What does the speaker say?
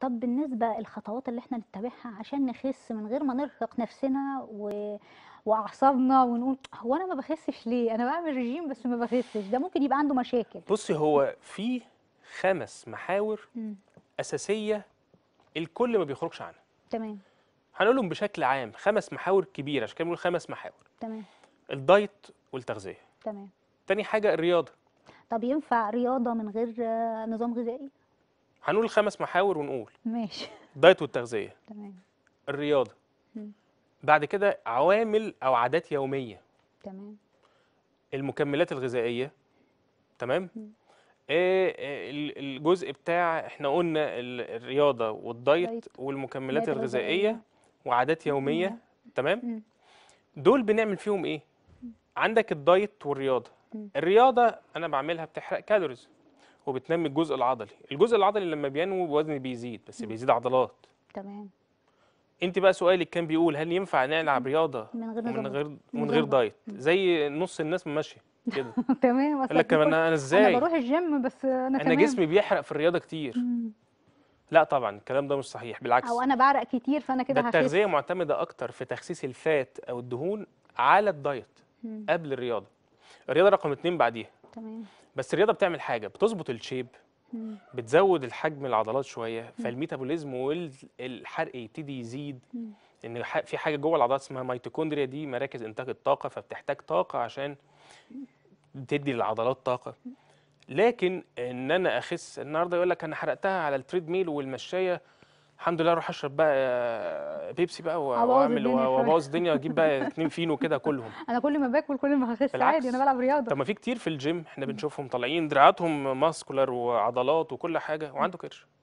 طب بالنسبة الخطوات اللي احنا نتبعها عشان نخس من غير ما نرهق نفسنا و... واعصابنا ونقول هو انا ما بخسش ليه انا بعمل رجيم بس ما بخسش ده ممكن يبقى عنده مشاكل بصي هو في خمس محاور مم. اساسيه الكل ما بيخرجش عنها تمام هنقولهم بشكل عام خمس محاور كبيره عشان كده بنقول خمس محاور تمام الدايت والتغذيه تمام تاني حاجه الرياضه طب ينفع رياضه من غير نظام غذائي هنقول خمس محاور ونقول ماشي الدايت والتغذيه تمام الرياضه مم. بعد كده عوامل او عادات يوميه تمام المكملات الغذائيه تمام إيه الجزء بتاع احنا قلنا الرياضه والدايت والمكملات الغذائيه وعادات يوميه مم. تمام دول بنعمل فيهم ايه عندك الدايت والرياضه الرياضه انا بعملها بتحرق كالوريز وبتنمي الجزء العضلي الجزء العضلي لما بينمو وزن بيزيد بس بيزيد عضلات تمام انت بقى سؤالك كان بيقول هل ينفع نلعب رياضه من غير من غير من غير دايت زي نص الناس ماشيه كده تمام قال لك انا انا ازاي انا بروح الجيم بس انا, أنا جسمي بيحرق في الرياضه كتير لا طبعا الكلام ده مش صحيح بالعكس او انا بعرق كتير فانا كده التغذيه معتمده اكتر في تخسيس الفات او الدهون على الدايت قبل الرياضه الرياضه رقم اتنين بعديها تمام بس الرياضه بتعمل حاجه بتظبط الشيب بتزود الحجم العضلات شويه فالميتابوليزم والحرق يبتدي يزيد ان في حاجه جوه العضلات اسمها ميتوكوندريا دي مراكز انتاج الطاقه فبتحتاج طاقه عشان تدي للعضلات طاقه لكن ان انا اخس النهارده يقول لك انا حرقتها على التريد ميل والمشايه الحمد لله اروح اشرب بقى آه، بيبسي بقى واعمل وابوظ الدنيا واجيب بقى اتنين فينو كده كلهم انا كل ما باكل كل ما هخس عادي انا بلعب رياضه طب ما في كتير في الجيم احنا بنشوفهم طالعين دراعاتهم ماسكولر وعضلات وكل حاجه وعنده كرش